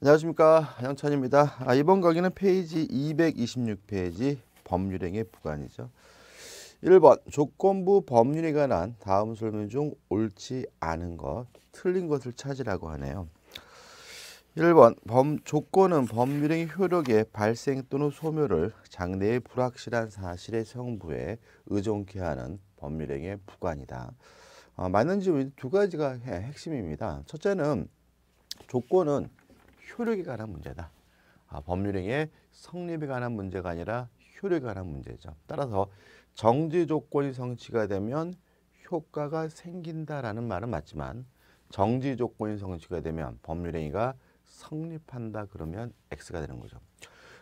안녕하십니까 양천입니다 아, 이번 강의는 페이지 226페이지 법률행위 부관이죠 1번 조건부 법률에 관한 다음 설명 중 옳지 않은 것 틀린 것을 찾으라고 하네요 1번 범, 조건은 법률행위 효력의 발생 또는 소멸을 장래의 불확실한 사실의 성부에 의존케 하는 법률행의 부관이다 아, 어, 맞는지 두 가지가 핵심입니다 첫째는 조건은 효력에 관한 문제다. 아, 법률행위의 성립에 관한 문제가 아니라 효력에 관한 문제죠. 따라서 정지 조건이 성취가 되면 효과가 생긴다라는 말은 맞지만 정지 조건이 성취가 되면 법률행위가 성립한다 그러면 X가 되는 거죠.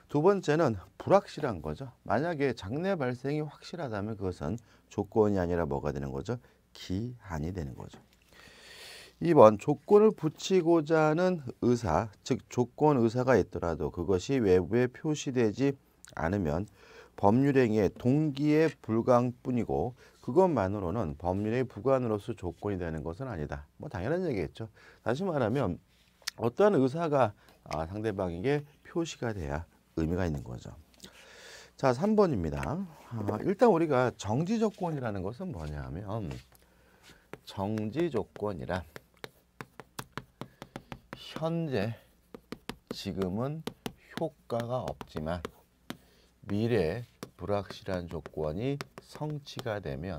두 번째는 불확실한 거죠. 만약에 장래 발생이 확실하다면 그것은 조건이 아니라 뭐가 되는 거죠? 기한이 되는 거죠. 2번 조건을 붙이고자 하는 의사, 즉 조건 의사가 있더라도 그것이 외부에 표시되지 않으면 법률행위의 동기에 불강뿐이고 그것만으로는 법률의 부관으로서 조건이 되는 것은 아니다. 뭐 당연한 얘기겠죠. 다시 말하면 어떠한 의사가 아, 상대방에게 표시가 돼야 의미가 있는 거죠. 자, 3번입니다. 아, 일단 우리가 정지조건이라는 것은 뭐냐 하면 정지조건이란 현재 지금은 효과가 없지만 미래 불확실한 조건이 성취가 되면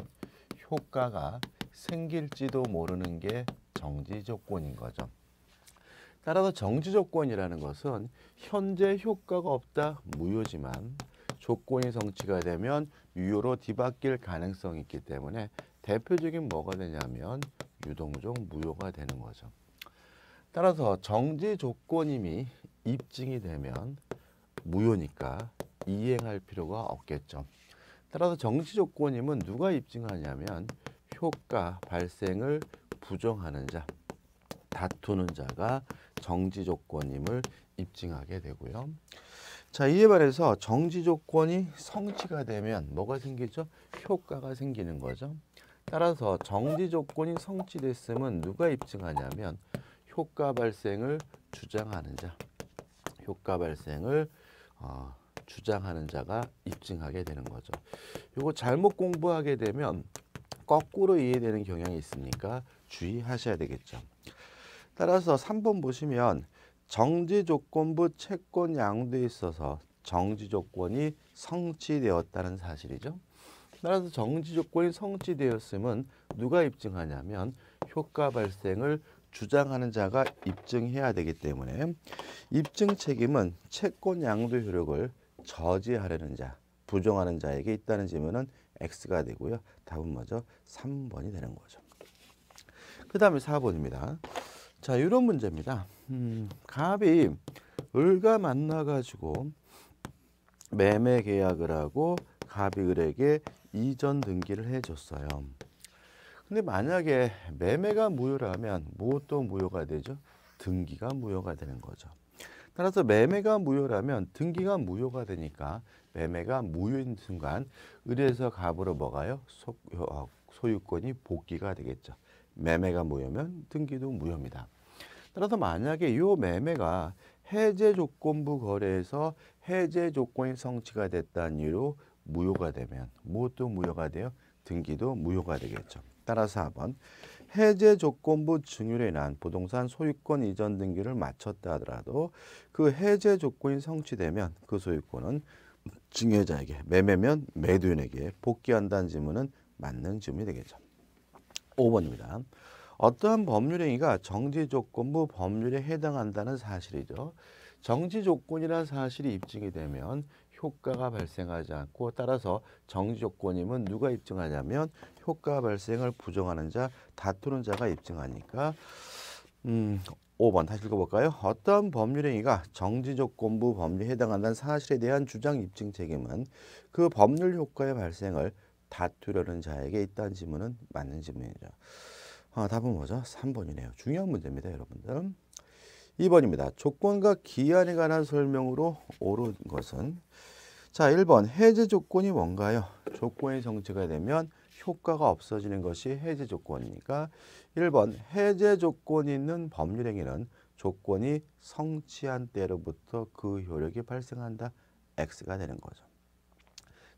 효과가 생길지도 모르는 게 정지 조건인 거죠. 따라서 정지 조건이라는 것은 현재 효과가 없다 무효지만 조건이 성취가 되면 유효로 뒤바뀔 가능성이 있기 때문에 대표적인 뭐가 되냐면 유동적 무효가 되는 거죠. 따라서 정지 조건임이 입증이 되면 무효니까 이행할 필요가 없겠죠. 따라서 정지 조건임은 누가 입증하냐면 효과 발생을 부정하는 자, 다투는 자가 정지 조건임을 입증하게 되고요. 자, 이에 반해서 정지 조건이 성취가 되면 뭐가 생기죠? 효과가 생기는 거죠. 따라서 정지 조건이 성취됐음은 누가 입증하냐면 효과 발생을 주장하는 자, 효과 발생을 어, 주장하는 자가 입증하게 되는 거죠. 이거 잘못 공부하게 되면 거꾸로 이해되는 경향이 있으니까 주의하셔야 되겠죠. 따라서 3번 보시면 정지조건부 채권 양도에 있어서 정지조건이 성취되었다는 사실이죠. 따라서 정지조건이 성취되었음은 누가 입증하냐면 효과 발생을 주장하는 자가 입증해야 되기 때문에 입증 책임은 채권 양도 효력을 저지하려는 자, 부정하는 자에게 있다는 질문은 X가 되고요. 답은 먼저 3번이 되는 거죠. 그 다음에 4번입니다. 자, 이런 문제입니다. 음, 갑이 을과 만나가지고 매매 계약을 하고 갑이 을에게 이전 등기를 해줬어요. 근데 만약에 매매가 무효라면 무엇도 무효가 되죠? 등기가 무효가 되는 거죠. 따라서 매매가 무효라면 등기가 무효가 되니까 매매가 무효인 순간 의뢰서 갑으로 뭐가요? 소, 어, 유권이 복귀가 되겠죠. 매매가 무효면 등기도 무효입니다. 따라서 만약에 이 매매가 해제 조건부 거래에서 해제 조건이 성취가 됐다는 이유로 무효가 되면 무엇도 무효가 되어 등기도 무효가 되겠죠. 따라서 4번 해제 조건부 증율에 인한 부동산 소유권 이전 등기를 마쳤다 하더라도 그 해제 조건이 성취되면 그 소유권은 증여자에게 매매면 매도인에게 복귀한다는 질문은 맞는 질문이 되겠죠. 5번입니다. 어떠한 법률 행위가 정지 조건부 법률에 해당한다는 사실이죠. 정지 조건이라는 사실이 입증이 되면 효과가 발생하지 않고 따라서 정지 조건임은 누가 입증하냐면 효과 발생을 부정하는 자, 다투는 자가 입증하니까 음, 5번 다시 읽어볼까요? 어떤 법률행위가 정지조건부 법률에 해당한다는 사실에 대한 주장 입증 책임은 그 법률 효과의 발생을 다투려는 자에게 있다는 질문은 맞는 질문이죠. 아, 답은 뭐죠? 3번이네요. 중요한 문제입니다, 여러분들. 2번입니다. 조건과 기한에 관한 설명으로 옳은 것은 자, 1번 해제 조건이 뭔가요? 조건이 성취가 되면 효과가 없어지는 것이 해제 조건이니까 1번 해제 조건이 있는 법률행위는 조건이 성취한 때로부터 그 효력이 발생한다. X가 되는 거죠.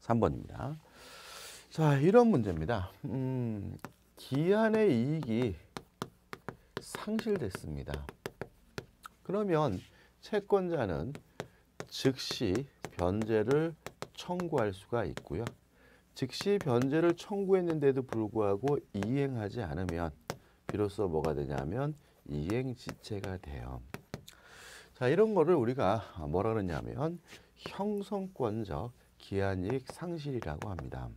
3번입니다. 자, 이런 문제입니다. 음, 기한의 이익이 상실됐습니다. 그러면 채권자는 즉시 변제를 청구할 수가 있고요. 즉시 변제를 청구했는데도 불구하고 이행하지 않으면 비로소 뭐가 되냐면 이행지체가 돼요. 자 이런 거를 우리가 뭐라 그러냐면 형성권적 기한이익 상실이라고 합니다.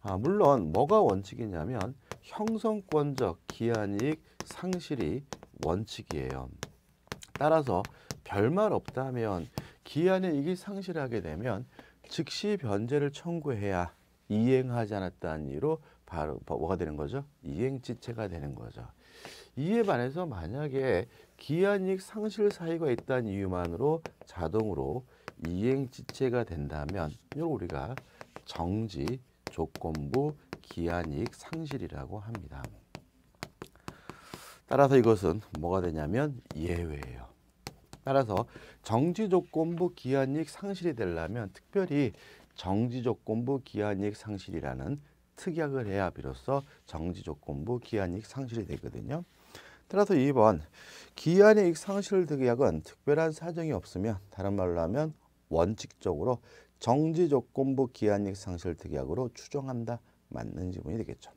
아, 물론 뭐가 원칙이냐면 형성권적 기한이익 상실이 원칙이에요. 따라서 별말 없다면 기한 이익이 상실하게 되면 즉시 변제를 청구해야 이행하지 않았다는 이유로 바로 뭐가 되는 거죠? 이행지체가 되는 거죠. 이에 반해서 만약에 기한익 상실 사이가 있다는 이유만으로 자동으로 이행지체가 된다면 이걸 우리가 정지, 조건부, 기한익 상실이라고 합니다. 따라서 이것은 뭐가 되냐면 예외예요. 따라서 정지 조건부 기한익 상실이 되려면 특별히 정지조건부 기한이익 상실이라는 특약을 해야 비로소 정지조건부 기한이익 상실이 되거든요. 따라서 2번 기한이익 상실 특약은 특별한 사정이 없으면 다른 말로 하면 원칙적으로 정지조건부 기한이익 상실 특약으로 추정한다. 맞는 지문이 되겠죠.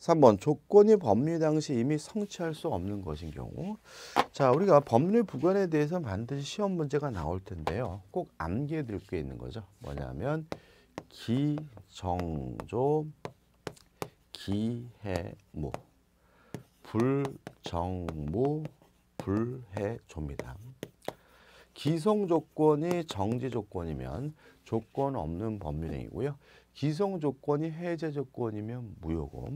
3번 조건이 법률 당시 이미 성취할 수 없는 것인 경우 자 우리가 법률 부관에 대해서 반드시 시험 문제가 나올 텐데요. 꼭 암기해 둘게 있는 거죠. 뭐냐면 기정조 기해무 불정무 불해조입니다. 기성 조건이 정지 조건이면 조건 없는 법률행위고요. 기성 조건이 해제 조건이면 무효고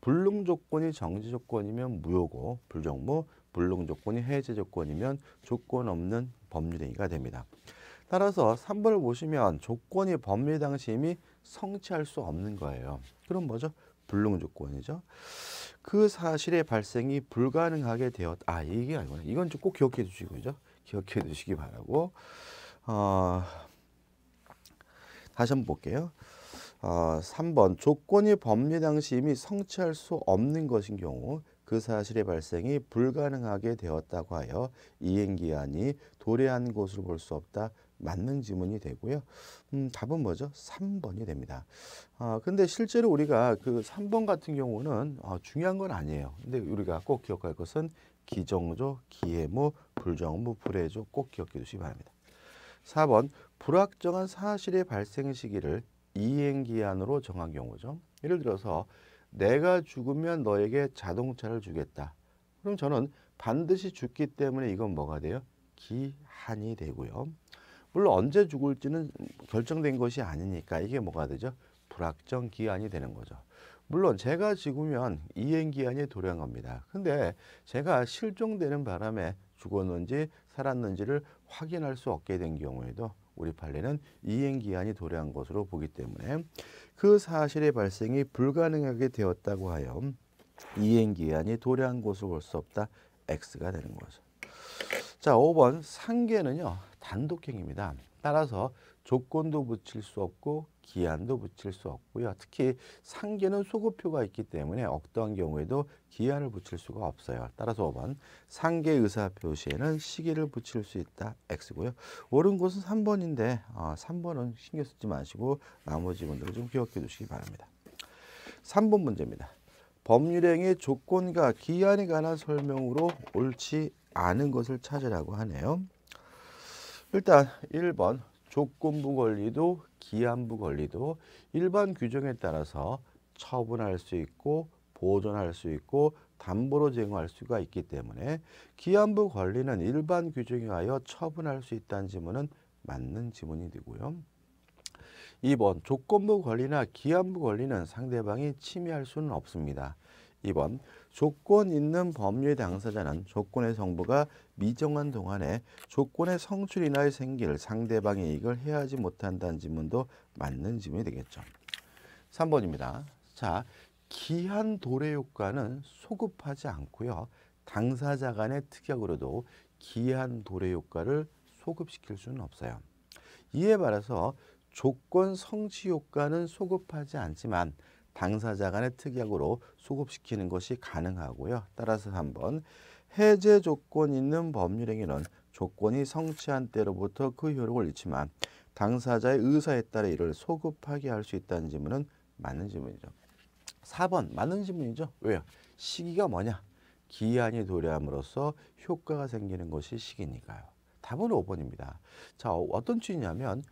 불능 조건이 정지 조건이면 무효고 불정무, 불능 조건이 해제 조건이면 조건 없는 법률행위가 됩니다. 따라서 3번을 보시면 조건이 법률 당시 이미 성취할 수 없는 거예요. 그럼 뭐죠? 불능 조건이죠. 그 사실의 발생이 불가능하게 되었. 아 이게 아니구나. 이건 좀꼭 기억해 주시고 그죠? 기억해 주시기 바라고. 어, 다시 한번 볼게요. 어, 3번 조건이 법리 당시 이미 성취할 수 없는 것인 경우 그 사실의 발생이 불가능하게 되었다고 하여 이행기한이 도래한 것으로 볼 수 없다. 맞는 지문이 되고요. 음, 답은 뭐죠? 3번이 됩니다. 아, 근데 실제로 우리가 그 3번 같은 경우는 아, 중요한 건 아니에요. 근데 우리가 꼭 기억할 것은 기정조, 기해무, 불정무, 불해조 꼭 기억해 주시기 바랍니다. 4번 불확정한 사실의 발생 시기를 이행기한으로 정한 경우죠. 예를 들어서 내가 죽으면 너에게 자동차를 주겠다. 그럼 저는 반드시 죽기 때문에 이건 뭐가 돼요? 기한이 되고요. 물론 언제 죽을지는 결정된 것이 아니니까 이게 뭐가 되죠? 불확정 기한이 되는 거죠. 물론 제가 죽으면 이행기한이 도래한 겁니다. 근데 제가 실종되는 바람에 죽었는지 살았는지를 확인할 수 없게 된 경우에도 우리 판례는 이행 기한이 도래한 것으로 보기 때문에 그 사실의 발생이 불가능하게 되었다고 하여 이행 기한이 도래한 것으로 볼 수 없다. X가 되는 거죠. 자, 5번 상계는요. 단독행입니다. 따라서 조건도 붙일 수 없고 기한도 붙일 수 없고요. 특히 상계는 소급표가 있기 때문에 억도한 경우에도 기한을 붙일 수가 없어요. 따라서 5번 상계 의사 표시에는 시기를 붙일 수 있다 X고요. 옳은 곳은 3번인데 어, 3번은 신경 쓰지 마시고 나머지 분들을좀 기억해 두시기 바랍니다. 3번 문제입니다. 법률행의 위 조건과 기한에 관한 설명으로 옳지 않은 것을 찾으라고 하네요. 일단 1번 조건부 권리도 기한부 권리도 일반 규정에 따라서 처분할 수 있고 보존할 수 있고 담보로 제공할 수가 있기 때문에 기한부 권리는 일반 규정에 의 하여 처분할 수 있다는 지문은 맞는 지문이 되고요. 2번 조건부 권리나 기한부 권리는 상대방이 침해할 수는 없습니다. 2번 조건 있는 법률 당사자는 조건의 성부가 미정한 동안에 조건의 성출 이나에 생길 상대방의 이익을 해하지 못한다는 질문도 맞는 질문이 되겠죠. 3번입니다. 자, 기한 도래 효과는 소급하지 않고요. 당사자 간의 특약으로도 기한 도래 효과를 소급시킬 수는 없어요. 이에 따라서 조건 성취 효과는 소급하지 않지만 당사자 간의 특약으로 소급시키는 것이 가능하고요. 따라서 한번 해제 조건이 있는 법률행위는 조건이 성취한 때로부터 그 효력을 잃지만 당사자의 의사에 따라 이를 소급하게 할 수 있다는 질문은 맞는 질문이죠. 4번 맞는 질문이죠. 왜요? 시기가 뭐냐? 기한이 도래함으로써 효과가 생기는 것이 시기니까요. 답은 5번입니다. 자, 어떤 취지냐면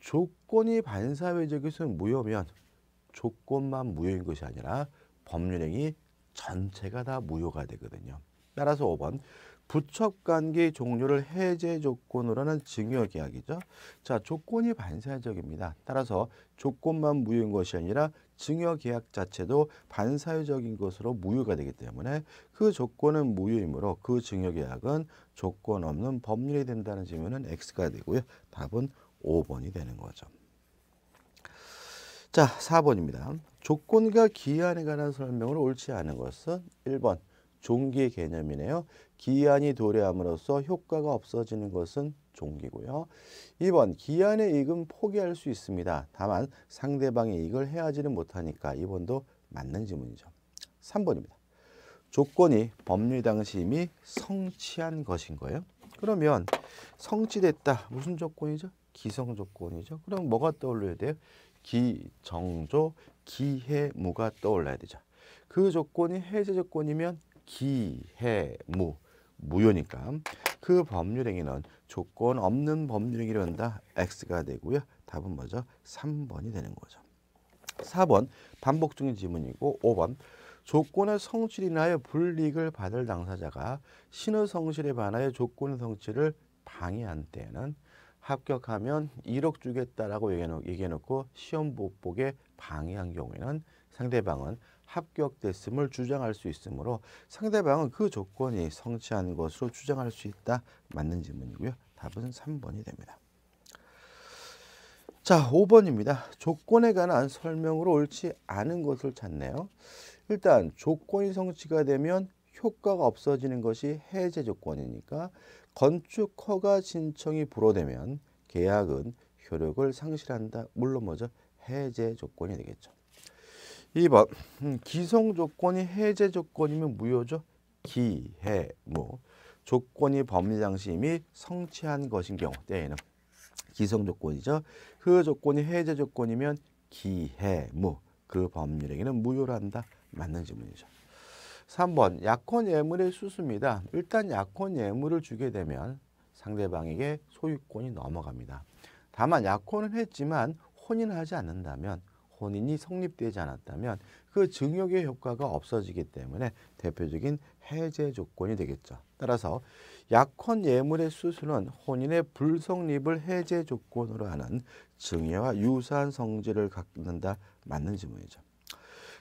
조건이 반사회적에서 무효면 조건만 무효인 것이 아니라 법률행위 전체가 다 무효가 되거든요. 따라서 5번 부척관계 종료를 해제 조건으로 는 증여계약이죠. 자, 조건이 반사회적입니다. 따라서 조건만 무효인 것이 아니라 증여계약 자체도 반사회적인 것으로 무효가 되기 때문에 그 조건은 무효이므로 그 증여계약은 조건 없는 법률이 된다는 질문은 X가 되고요. 답은 5번이 되는 거죠. 자, 4번입니다. 조건과 기한에 관한 설명을 옳지 않은 것은 1번 종기 개념이네요. 기한이 도래함으로써 효과가 없어지는 것은 종기고요. 2번 기한의 이익은 포기할 수 있습니다. 다만 상대방의 이익을 해하지는 못하니까 2번도 맞는 질문이죠 3번입니다. 조건이 법률 당시 이미 성취한 것인 거예요. 그러면 성취됐다. 무슨 조건이죠? 기성 조건이죠. 그럼 뭐가 떠올려야 돼요? 기정조 기해무가 떠올라야 되죠. 그 조건이 해제 조건이면 기해무 무효니까 그 법률행위는 조건 없는 법률행위를 한다. X가 되고요. 답은 뭐죠? 3번이 되는 거죠. 4번 반복 중인 지문이고 5번 조건의 성실이나여 불이익을 받을 당사자가 신의 성실에 반하여 조건의 성실을 방해한 때에는 합격하면 1억 주겠다라고 얘기해놓고 시험 보보에 방해한 경우에는 상대방은 합격됐음을 주장할 수 있으므로 상대방은 그 조건이 성취한 것으로 주장할 수 있다. 맞는 질문이고요. 답은 3번이 됩니다. 자, 5번입니다. 조건에 관한 설명으로 옳지 않은 것을 찾네요. 일단 조건이 성취가 되면 효과가 없어지는 것이 해제 조건이니까 건축 허가 신청이 불허되면 계약은 효력을 상실한다. 물론 먼저 해제 조건이 되겠죠. 2번 음, 기성 조건이 해제 조건이면 무효죠. 기해 무 조건이 법리 당시 이미 성취한 것인 경우 때에는 네, 기성 조건이죠. 그 조건이 해제 조건이면 기해 무그 법률에게는 무효로 다 맞는 질문이죠. 3번 약혼 예물의 수수입니다. 일단 약혼 예물을 주게 되면 상대방에게 소유권이 넘어갑니다. 다만 약혼은 했지만 혼인하지 않는다면 혼인이 성립되지 않았다면 그 증여의 효과가 없어지기 때문에 대표적인 해제 조건이 되겠죠. 따라서 약혼 예물의 수수는 혼인의 불성립을 해제 조건으로 하는 증여와 유사한 성질을 갖는다 맞는 지문이죠.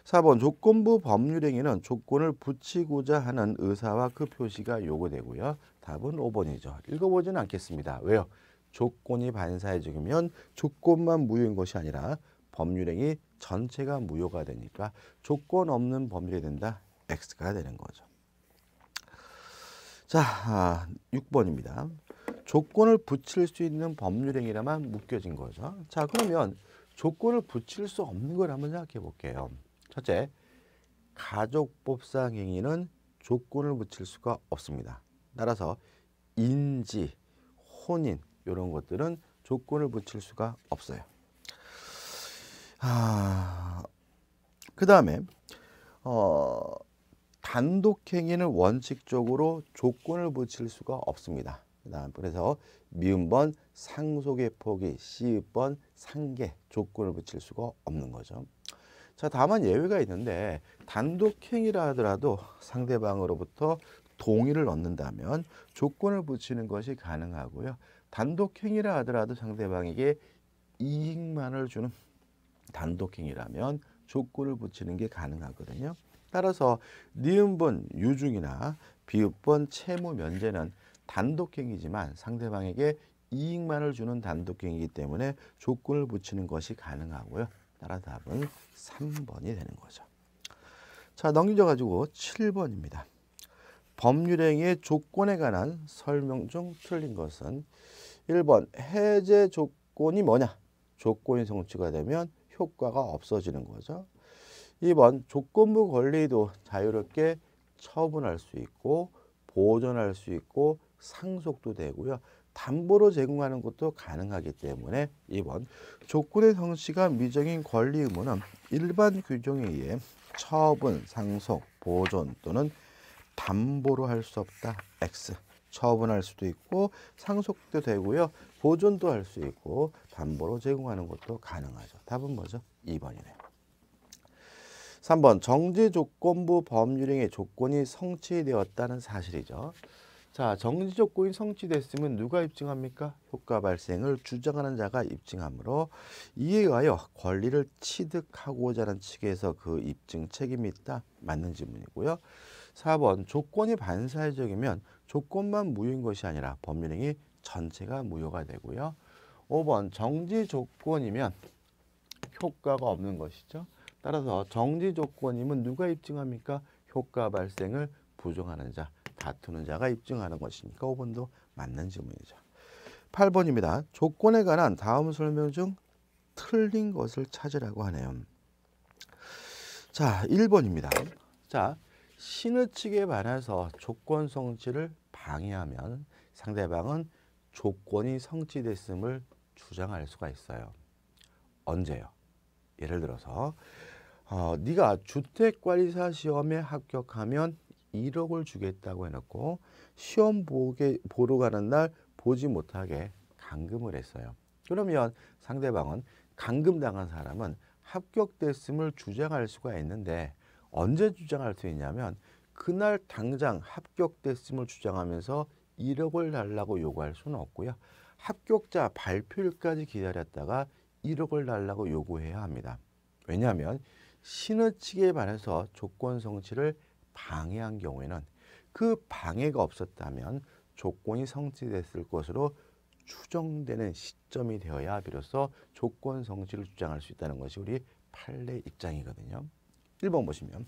4번 조건부 법률행위는 조건을 붙이고자 하는 의사와 그 표시가 요구되고요. 답은 5번이죠. 읽어보지는 않겠습니다. 왜요? 조건이 반사해적이면 조건만 무효인 것이 아니라 법률행위 전체가 무효가 되니까 조건 없는 법률이 된다. X가 되는 거죠. 자, 6번입니다. 아, 조건을 붙일 수 있는 법률행위라만 묶여진 거죠. 자, 그러면 조건을 붙일 수 없는 걸 한번 생각해 볼게요. 첫째, 가족법상 행위는 조건을 붙일 수가 없습니다. 따라서 인지, 혼인 이런 것들은 조건을 붙일 수가 없어요. 아, 그 다음에 어, 단독행위는 원칙적으로 조건을 붙일 수가 없습니다. 그래서 미음번 상속의 포기, 시읍번 상계 조건을 붙일 수가 없는 거죠. 자 다만 예외가 있는데 단독행위라 하더라도 상대방으로부터 동의를 얻는다면 조건을 붙이는 것이 가능하고요. 단독행위라 하더라도 상대방에게 이익만을 주는 단독행위라면 조건을 붙이는 게 가능하거든요. 따라서 니은번 유중이나 비읍번 채무 면제는 단독행위지만 상대방에게 이익만을 주는 단독행위이기 때문에 조건을 붙이는 것이 가능하고요. 따라 답은 3번이 되는 거죠. 자, 넘겨가지고 7번입니다. 법률행위의 조건에 관한 설명 중 틀린 것은 1번 해제 조건이 뭐냐? 조건이 성취가 되면 효과가 없어지는 거죠. 2번 조건부 권리도 자유롭게 처분할 수 있고 보존할 수 있고 상속도 되고요. 담보로 제공하는 것도 가능하기 때문에 2번 조건의 성취가 미정인 권리 의무는 일반 규정에 의해 처분, 상속, 보존 또는 담보로 할 수 없다. X. 처분할 수도 있고 상속도 되고요. 보존도 할 수 있고 담보로 제공하는 것도 가능하죠. 답은 뭐죠? 2번이네요. 3번 정지조건부 법률행의 조건이 성취되었다는 사실이죠. 자, 정지조건이 성취됐으면 누가 입증합니까? 효과 발생을 주장하는 자가 입증하므로 이에 의하여 권리를 취득하고자 하는 측에서 그 입증 책임이 있다. 맞는 질문이고요. 4번 조건이 반사회적이면 조건만 무효인 것이 아니라 법률행위 전체가 무효가 되고요. 5번 정지 조건이면 효과가 없는 것이죠. 따라서 정지 조건임은 누가 입증합니까? 효과 발생을 부정하는 자, 다투는 자가 입증하는 것이니까 5번도 맞는 질문이죠. 8번입니다. 조건에 관한 다음 설명 중 틀린 것을 찾으라고 하네요. 자, 1번입니다. 자, 신의칙에 반해서 조건 성취를 방해하면 상대방은 조건이 성취됐음을 주장할 수가 있어요. 언제요? 예를 들어서 어, 네가 주택관리사 시험에 합격하면 1억을 주겠다고 해놓고 시험 보게, 보러 가는 날 보지 못하게 감금을 했어요. 그러면 상대방은 감금당한 사람은 합격됐음을 주장할 수가 있는데 언제 주장할 수 있냐면 그날 당장 합격됐음을 주장하면서 1억을 달라고 요구할 수는 없고요. 합격자 발표일까지 기다렸다가 1억을 달라고 요구해야 합니다. 왜냐하면 신의측에 반해서 조건 성취를 방해한 경우에는 그 방해가 없었다면 조건이 성취됐을 것으로 추정되는 시점이 되어야 비로소 조건 성취를 주장할 수 있다는 것이 우리 판례 입장이거든요. 1번 보시면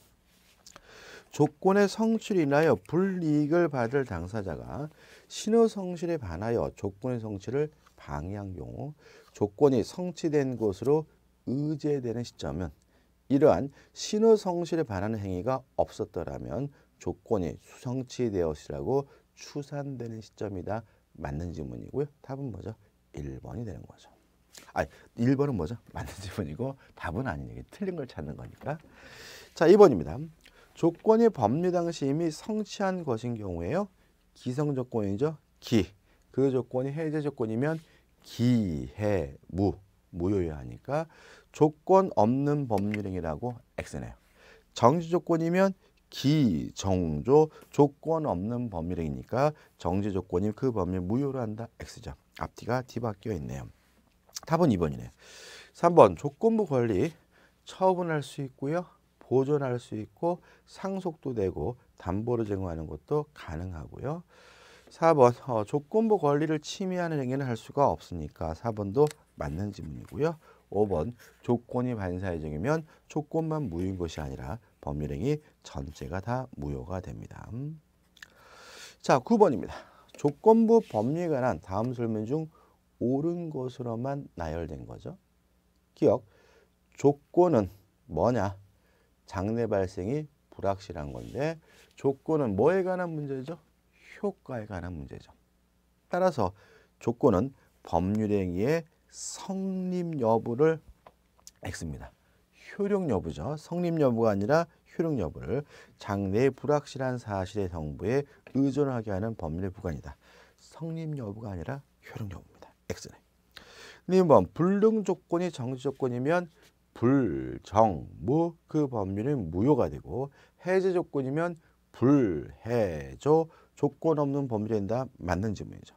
조건의 성취를 인하여 불이익을 받을 당사자가 신의 성실에 반하여 조건의 성취를 방향용어, 조건이 성취된 것으로 의제되는 시점은 이러한 신의 성실에 반하는 행위가 없었더라면 조건이 수성취되었으라고 추산되는 시점이다. 맞는 질문이고요. 답은 뭐죠? 1번이 되는 거죠. 아니, 1번은 뭐죠? 맞는 질문이고 답은 아닌 얘기, 틀린 걸 찾는 거니까. 자, 2번입니다. 조건이 법률 당시 이미 성취한 것인 경우에요. 기성 조건이죠. 기. 그 조건이 해제 조건이면 기해 무 무효유하니까 조건 없는 법률행위라고 X네요. 정지 조건이면 기정조 조건 없는 법률행위니까 정지 조건이 그 법률 무효로 한다 X죠. 앞뒤가 뒤바뀌어 있네요. 답은 2번이네요. 3번 조건부 권리 처분할 수 있고요. 보존할 수 있고 상속도 되고 담보로 제공하는 것도 가능하고요. 4번 어, 조건부 권리를 침해하는 행위는 할 수가 없으니까 4번도 맞는 질문이고요. 5번 조건이 반사회적이면 조건만 무효인 것이 아니라 법률행위 전체가 다 무효가 됩니다. 자 9번입니다. 조건부 법률에 관한 다음 설명 중 옳은 것으로만 나열된 거죠. 기억 조건은 뭐냐? 장내 발생이 불확실한 건데 조건은 뭐에 관한 문제죠? 효과에 관한 문제죠. 따라서 조건은 법률행위의 성립 여부를 X입니다. 효력 여부죠. 성립 여부가 아니라 효력 여부를 장래의 불확실한 사실의 정부에 의존하게 하는 법률의 부관이다. 성립 여부가 아니라 효력 여부입니다. X네. 2번 불능 조건이 정지 조건이면 불정, 무그 법률은 무효가 되고 해제 조건이면 불해조 조건 없는 법률이 된다 맞는 질문이죠.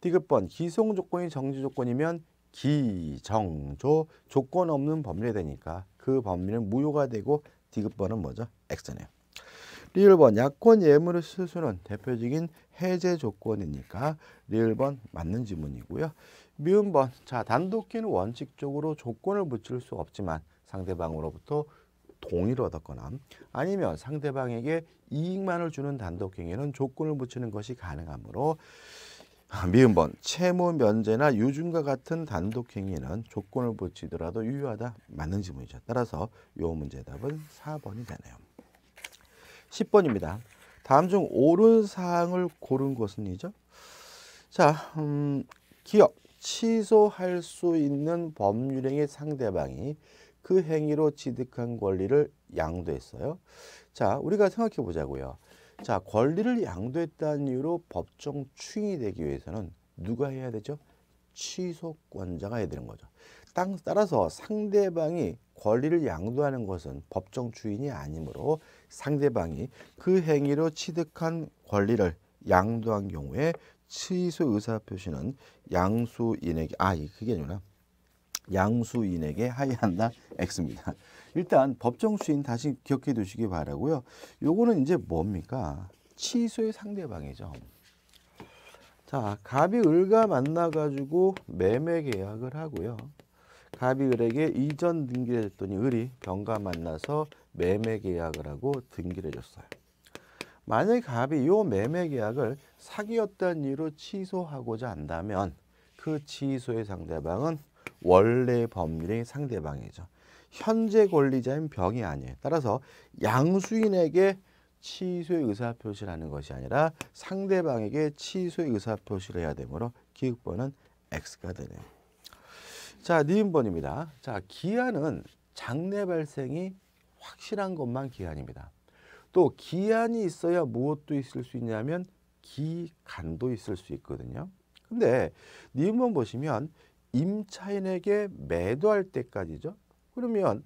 D급번 기소 조건이 정지 조건이면 기정조 조건 없는 법률이 되니까 그 법률은 무효가 되고 D급번은 뭐죠? X네요. 리을번 약권 예물의 수수는 대표적인 해제 조건이니까 리을번 맞는 지문이고요. 미음 번. 자, 단독키는 원칙적으로 조건을 붙일 수 없지만 상대방으로부터 동의를 얻었거나 아니면 상대방에게 이익만을 주는 단독행위는 조건을 붙이는 것이 가능하므로 아, 미음 번 채무 면제나 유증과 같은 단독행위는 조건을 붙이더라도 유효하다. 맞는 질문이죠 따라서 요 문제 답은 4번이 되네요. 10번입니다. 다음 중 옳은 사항을 고른 것은이죠. 자, 음, 기업. 취소할 수 있는 법률행위 상대방이 그 행위로 취득한 권리를 양도했어요. 자, 우리가 생각해 보자고요. 자, 권리를 양도했다는 이유로 법정 추인이 되기 위해서는 누가 해야 되죠? 취소권자가 해야 되는 거죠. 따라서 상대방이 권리를 양도하는 것은 법정 주인이 아니므로 상대방이 그 행위로 취득한 권리를 양도한 경우에 취소 의사 표시는 양수인에게 아 그게 아니구 양수인에게 하이한다 X입니다. 일단 법정 수인 다시 기억해 두시기 바라고요. 요거는 이제 뭡니까? 취소의 상대방이죠. 자, 갑이 을과 만나 가지고 매매 계약을 하고요. 갑이 을에게 이전 등기를 했더니 을이 경과 만나서 매매 계약을 하고 등기를 해줬어요. 만약에 갑이 요 매매 계약을 사기였다는 이유로 취소하고자 한다면 그 취소의 상대방은 원래 법률의 상대방이죠. 현재 권리자인 병이 아니에요. 따라서 양수인에게 취소의 의사표시를 하는 것이 아니라 상대방에게 취소의 의사표시를 해야 되므로 기육번은 X가 되네요. 자, 니은번입니다. 자, 기한은 장래 발생이 확실한 것만 기한입니다. 또 기한이 있어야 무엇도 있을 수 있냐면 기간도 있을 수 있거든요. 근데 니은번 보시면 임차인에게 매도할 때까지죠. 그러면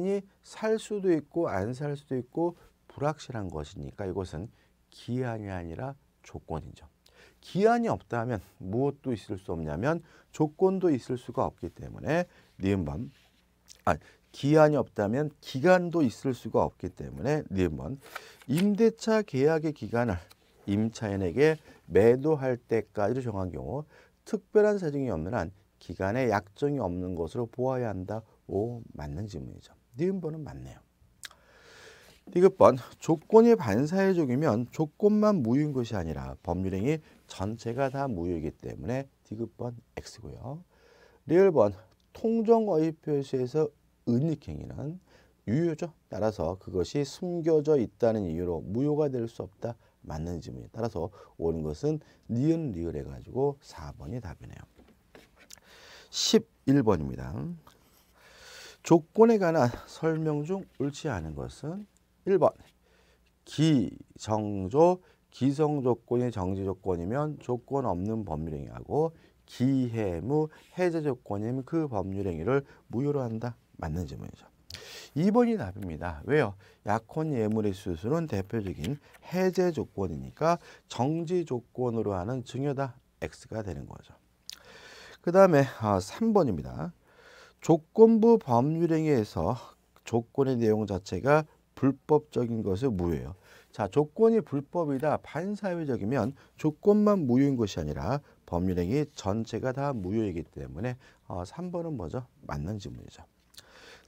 임차인이 살 수도 있고 안 살 수도 있고 불확실한 것이니까 이것은 기한이 아니라 조건이죠. 기한이 없다 면 무엇도 있을 수 없냐면 조건도 있을 수가 없기 때문에 니은번 아 기한이 없다면 기간도 있을 수가 없기 때문에 네 번 임대차 계약의 기간을 임차인에게 매도할 때까지 정한 경우 특별한 사정이 없는 한 기간에 약정이 없는 것으로 보아야 한다. 오 맞는 질문이죠. 네 번은 맞네요. 이급 번 조건이 반사회적이면 조건만 무효인 것이 아니라 법률행위 전체가 다 무효이기 때문에 디귿번 X고요. 리을번 통정어휘 표시에서 은닉행위는 유효죠. 따라서 그것이 숨겨져 있다는 이유로 무효가 될 수 없다. 맞는 질문이 따라서 옳은 것은 니은 리을 해가지고 4번이 답이네요. 11번입니다. 조건에 관한 설명 중 옳지 않은 것은 1번 기정조 기성조건이 정지조건이면 조건 없는 법률행위하고 기해무 해제조건이면 그 법률행위를 무효로 한다. 맞는 질문이죠. 2번이 답입니다. 왜요? 약혼 예물의 수수는 대표적인 해제 조건이니까 정지 조건으로 하는 증여다 X가 되는 거죠. 그 다음에 3번입니다. 어, 조건부 법률행위에서 조건의 내용 자체가 불법적인 것을 무효예요. 자, 조건이 불법이다, 반사회적이면 조건만 무효인 것이 아니라 법률행위 전체가 다 무효이기 때문에 3번은 어, 먼저 맞는 질문이죠.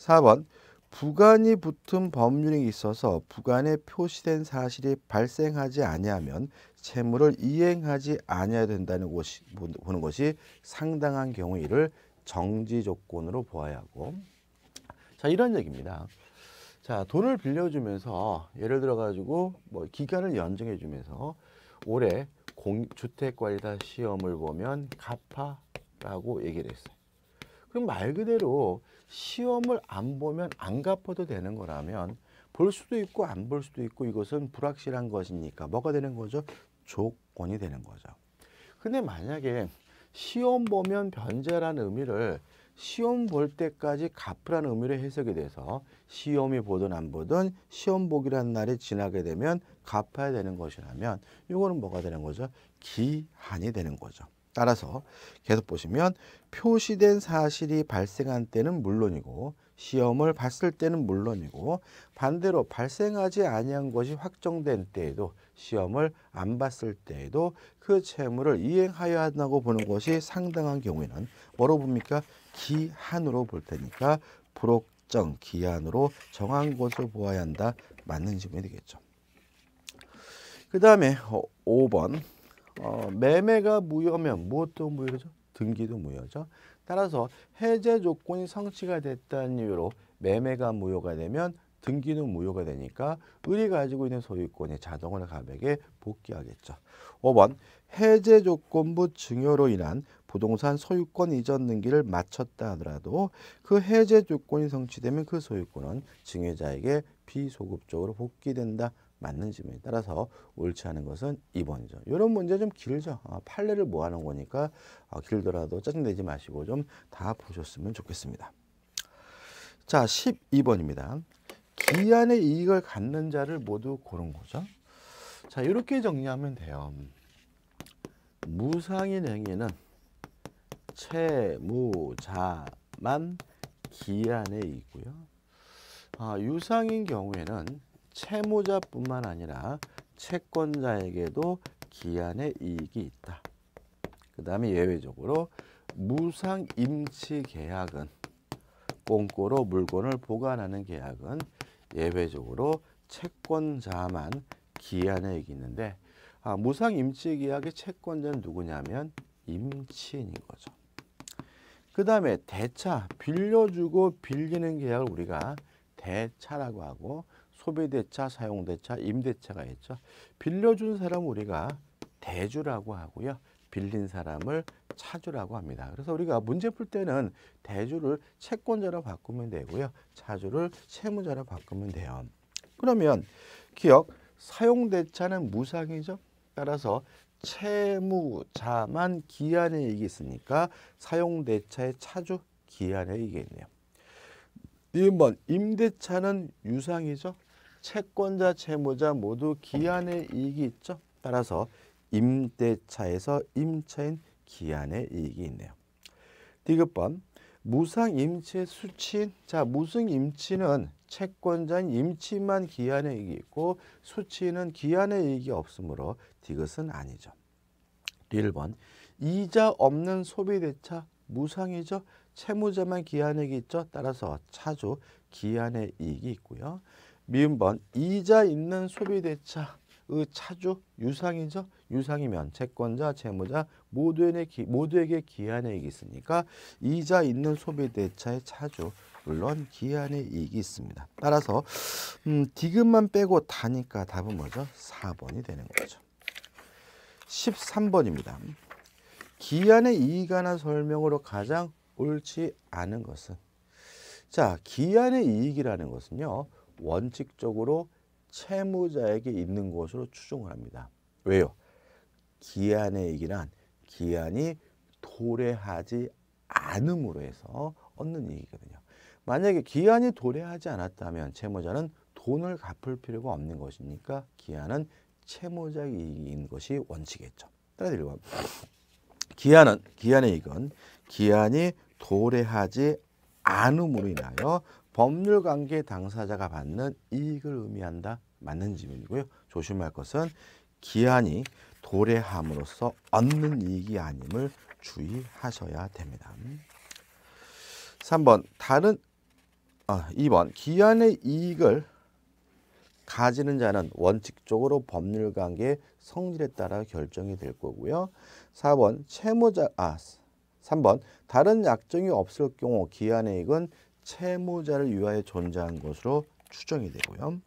4번 부간이 붙은 법률이 있어서 부간에 표시된 사실이 발생하지 아니하면 채무를 이행하지 아니해야 된다는 것이, 보는 것이 상당한 경우 이를 정지 조건으로 보아야 하고 자 이런 얘기입니다. 자 돈을 빌려주면서 예를 들어 가지고 뭐 기간을 연장해 주면서 올해 주택관리사 시험을 보면 갚아라고 얘기를 했어요. 그럼 말 그대로 시험을 안 보면 안 갚아도 되는 거라면 볼 수도 있고 안 볼 수도 있고 이것은 불확실한 것이니까 뭐가 되는 거죠? 조건이 되는 거죠. 근데 만약에 시험 보면 변제라는 의미를 시험 볼 때까지 갚으라는 의미로 해석이 돼서 시험이 보든 안 보든 시험 보기란 날이 지나게 되면 갚아야 되는 것이라면 이거는 뭐가 되는 거죠? 기한이 되는 거죠. 따라서 계속 보시면 표시된 사실이 발생한 때는 물론이고 시험을 봤을 때는 물론이고 반대로 발생하지 아니한 것이 확정된 때에도 시험을 안 봤을 때에도 그 채무를 이행하여야 한다고 보는 것이 상당한 경우에는 뭐로 봅니까? 기한으로 볼 테니까 불확정 기한으로 정한 것을 보아야 한다. 맞는 질문이 되겠죠. 그 다음에 5번 어, 어, 매매가 무효면 무엇도 무효죠? 등기도 무효죠. 따라서 해제 조건이 성취가 됐다는 이유로 매매가 무효가 되면 등기는 무효가 되니까 을이 가지고 있는 소유권이 자동으로 갑에게 복귀하겠죠. 5번 해제 조건부 증여로 인한 부동산 소유권 이전 등기를 마쳤다 하더라도 그 해제 조건이 성취되면 그 소유권은 증여자에게 비소급적으로 복귀된다 맞는지에 따라서 옳지 않은 것은 2번이죠. 이런 문제 좀 길죠. 아, 판례를 모아놓은 거니까 아, 길더라도 짜증내지 마시고 좀 다 보셨으면 좋겠습니다. 자, 12번입니다. 기한의 이익을 갖는 자를 모두 고른 거죠. 자, 이렇게 정리하면 돼요. 무상인 행위는 채무자만 기한에 있고요. 아, 유상인 경우에는 채무자뿐만 아니라 채권자에게도 기한의 이익이 있다. 그 다음에 예외적으로 무상 임치 계약은 꼼꼼로 물건을 보관하는 계약은 예외적으로 채권자만 기한의 이익이 있는데 아, 무상 임치 계약의 채권자는 누구냐면 임치인인 거죠. 그 다음에 대차 빌려주고 빌리는 계약을 우리가 대차라고 하고 소비대차, 사용대차, 임대차가 있죠. 빌려준 사람 우리가 대주라고 하고요. 빌린 사람을 차주라고 합니다. 그래서 우리가 문제 풀 때는 대주를 채권자로 바꾸면 되고요. 차주를 채무자로 바꾸면 돼요. 그러면 기억 사용대차는 무상이죠. 따라서 채무자만 기한의 이익이 있으니까 사용대차의 차주 기한의 이익이 있네요. 2번 임대차는 유상이죠. 채권자, 채무자 모두 기한의 이익이 있죠. 따라서 임대차에서 임차인 기한의 이익이 있네요. 디귿번 무상 임체 수치인 자 무상 임치는 채권자인 임치만 기한의 이익이 있고 수치인 기한의 이익이 없으므로 디귿은 아니죠. 1번 이자 없는 소비대차 무상이죠. 채무자만 기한액이 있죠. 따라서 차주 기한의 이익이 있고요. 미음번 이자 있는 소비대차 의 차주 유상이죠. 유상이면 채권자, 채무자 모두에게, 기, 모두에게 기한의 이익이 있으니까 이자 있는 소비대차의 차주 물론 기한의 이익이 있습니다. 따라서 음, 디귿만 빼고 다니까 답은 뭐죠? 4번이 되는 거죠. 13번입니다. 기한의 이익 하나 설명으로 가장 옳지 않은 것은 자 기한의 이익이라는 것은요. 원칙적으로 채무자에게 있는 것으로 추정을 합니다. 왜요? 기한의 얘기란 기한이 도래하지 않음으로 해서 얻는 얘기거든요. 만약에 기한이 도래하지 않았다면 채무자는 돈을 갚을 필요가 없는 것이니까 기한은 채무자 이익인 것이 원칙이겠죠. 따라 읽어봅 기한은 기한의 이익은 기한이 도래하지 않음으로 인하여 법률 관계 당사자가 받는 이익을 의미한다. 맞는 지문이고요. 조심할 것은 기한이 도래함으로써 얻는 이익이 아님을 주의하셔야 됩니다. 3번 다른 아, 어, 2번 기한의 이익을 가지는 자는 원칙적으로 법률 관계 성질에 따라 결정이 될 거고요. 4번 채무자 아 3번 다른 약정이 없을 경우 기한의 이익은 채무자를 위하여 존재한 것으로 추정이 되고요.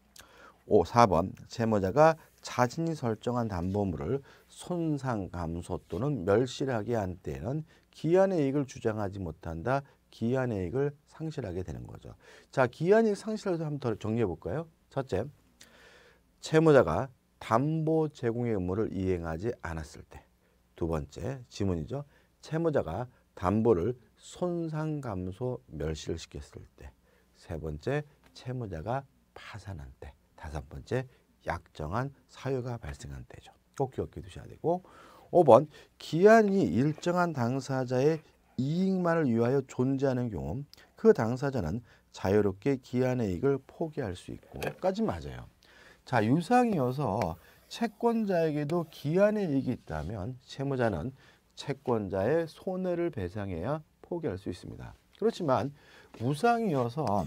5, 4번 채무자가 자신이 설정한 담보물을 손상 감소 또는 멸실하게 한 때에는 기한의 이익을 주장하지 못한다. 기한의 이익을 상실하게 되는 거죠. 자, 기한의 이익 상실을 한번 더 정리해 볼까요? 첫째, 채무자가 담보 제공의 의무를 이행하지 않았을 때. 두 번째, 지문이죠. 채무자가 담보를 손상 감소 멸시를 시켰을 때, 세 번째 채무자가 파산한 때, 다섯 번째 약정한 사유가 발생한 때죠. 꼭 기억해 두셔야 되고 5번 기한이 일정한 당사자의 이익만을 위하여 존재하는 경우 그 당사자는 자유롭게 기한의 이익을 포기할 수 있고 까지 맞아요. 자 유상이어서 채권자에게도 기한의 이익이 있다면 채무자는 채권자의 손해를 배상해야 포기할 수 있습니다. 그렇지만 무상이어서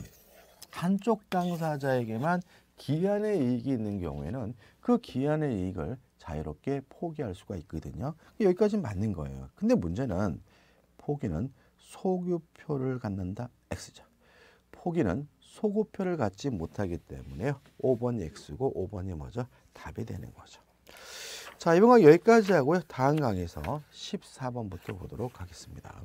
한쪽 당사자에게만 기한의 이익이 있는 경우에는 그 기한의 이익을 자유롭게 포기할 수가 있거든요. 여기까지는 맞는 거예요. 근데 문제는 포기는 소규표를 갖는다 X죠. 포기는 소구표를 갖지 못하기 때문에 5번이 X고 5번이 뭐죠? 답이 되는 거죠. 자, 이번 강 여기까지 하고요. 다음 강에서 14번부터 보도록 하겠습니다.